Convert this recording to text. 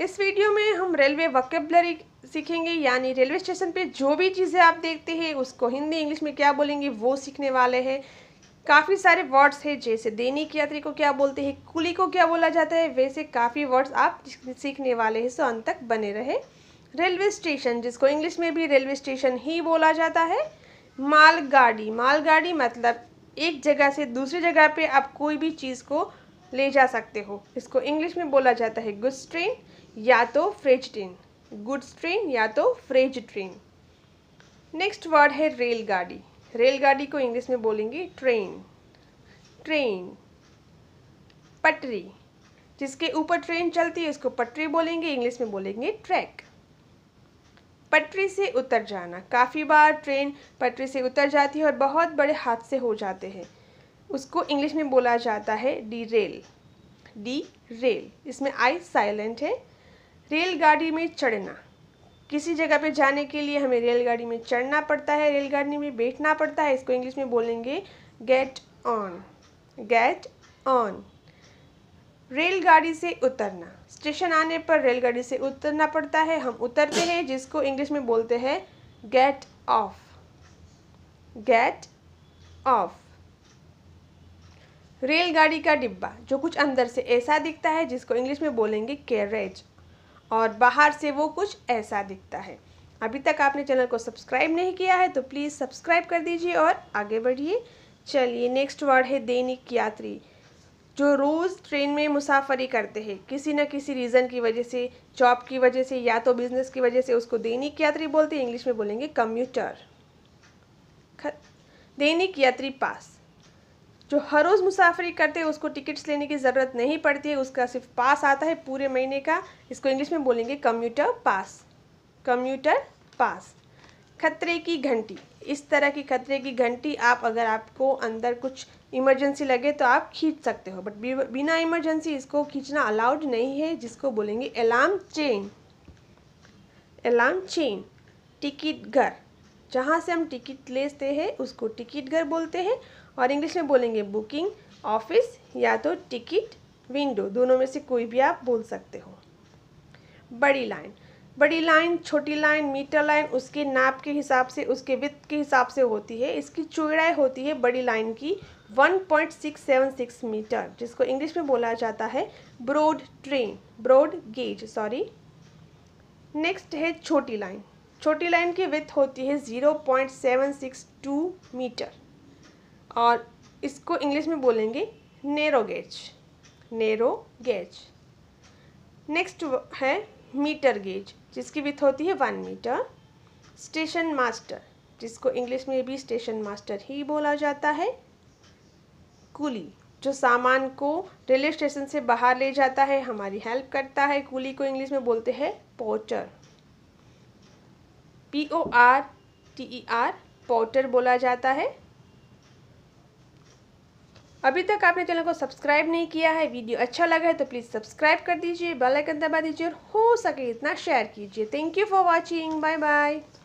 इस वीडियो में हम रेलवे वकेबलरी सीखेंगे यानी रेलवे स्टेशन पे जो भी चीज़ें आप देखते हैं उसको हिंदी इंग्लिश में क्या बोलेंगे वो सीखने वाले हैं काफ़ी सारे वर्ड्स हैं जैसे दैनिक यात्री को क्या बोलते हैं कुली को क्या बोला जाता है वैसे काफ़ी वर्ड्स आप सीखने वाले हैं सो अंत तक बने रहे रेलवे स्टेशन जिसको इंग्लिश में भी रेलवे स्टेशन ही बोला जाता है मालगाड़ी मालगाड़ी मतलब एक जगह से दूसरी जगह पे आप कोई भी चीज़ को ले जा सकते हो इसको इंग्लिश में बोला जाता है गुड्स ट्रेन या तो फ्रेज ट्रेन गुड्स ट्रेन या तो फ्रेज ट्रेन नेक्स्ट वर्ड है रेलगाड़ी रेलगाड़ी को इंग्लिश में बोलेंगे ट्रेन ट्रेन पटरी जिसके ऊपर ट्रेन चलती है उसको पटरी बोलेंगे इंग्लिश में बोलेंगे ट्रैक पटरी से उतर जाना काफ़ी बार ट्रेन पटरी से उतर जाती है और बहुत बड़े हादसे हो जाते हैं उसको इंग्लिश में बोला जाता है डी रेल डी रेल इसमें आई साइलेंट है रेलगाड़ी में चढ़ना किसी जगह पे जाने के लिए हमें रेलगाड़ी में चढ़ना पड़ता है रेलगाड़ी में बैठना पड़ता है इसको इंग्लिश में बोलेंगे गेट ऑन गेट ऑन रेलगाड़ी से उतरना स्टेशन आने पर रेलगाड़ी से उतरना पड़ता है हम उतरते हैं जिसको इंग्लिश में बोलते हैं गेट ऑफ गेट ऑफ रेलगाड़ी का डिब्बा जो कुछ अंदर से ऐसा दिखता है जिसको इंग्लिश में बोलेंगे कैरेज और बाहर से वो कुछ ऐसा दिखता है अभी तक आपने चैनल को सब्सक्राइब नहीं किया है तो प्लीज़ सब्सक्राइब कर दीजिए और आगे बढ़िए चलिए नेक्स्ट वर्ड है दैनिक यात्री जो रोज़ ट्रेन में मुसाफरी करते हैं किसी न किसी रीज़न की वजह से जॉब की वजह से या तो बिज़नेस की वजह से उसको दैनिक यात्री बोलते हैं इंग्लिश में बोलेंगे कम्यूटर दैनिक यात्री पास जो हर रोज़ मुसाफरी करते हैं उसको टिकट्स लेने की ज़रूरत नहीं पड़ती है उसका सिर्फ पास आता है पूरे महीने का इसको इंग्लिश में बोलेंगे कम्यूटर पास कम्यूटर पास खतरे की घंटी इस तरह की खतरे की घंटी आप अगर आपको अंदर कुछ इमरजेंसी लगे तो आप खींच सकते हो बट बिना इमरजेंसी इसको खींचना अलाउड नहीं है जिसको बोलेंगे alarm chain alarm chain ticket घर जहाँ से हम टिकट लेते हैं उसको टिकट घर बोलते हैं और इंग्लिश में बोलेंगे बुकिंग ऑफिस या तो टिकट विंडो दोनों में से कोई भी आप बोल सकते हो बड़ी लाइन बड़ी लाइन छोटी लाइन मीटर लाइन उसके नाप के हिसाब से उसके वित्त के हिसाब से होती है इसकी चौड़ाई होती है बड़ी लाइन की 1.676 मीटर जिसको इंग्लिश में बोला जाता है broad train broad gauge sorry next है छोटी लाइन छोटी लाइन की विथ होती है zero point seven six two meter और इसको इंग्लिश में बोलेंगे narrow gauge narrow gauge next है मीटर गेज जिसकी विथ होती है वन मीटर स्टेशन मास्टर जिसको इंग्लिश में भी स्टेशन मास्टर ही बोला जाता है कूली जो सामान को रेलवे स्टेशन से बाहर ले जाता है हमारी हेल्प करता है कूली को इंग्लिश में बोलते हैं porter P O R T E R porter बोला जाता है अभी तक आपने चैनल को सब्सक्राइब नहीं किया है वीडियो अच्छा लगा है तो प्लीज़ सब्सक्राइब कर दीजिए बेल आइकन दबा दीजिए और हो सके इतना शेयर कीजिए thank you for watching bye bye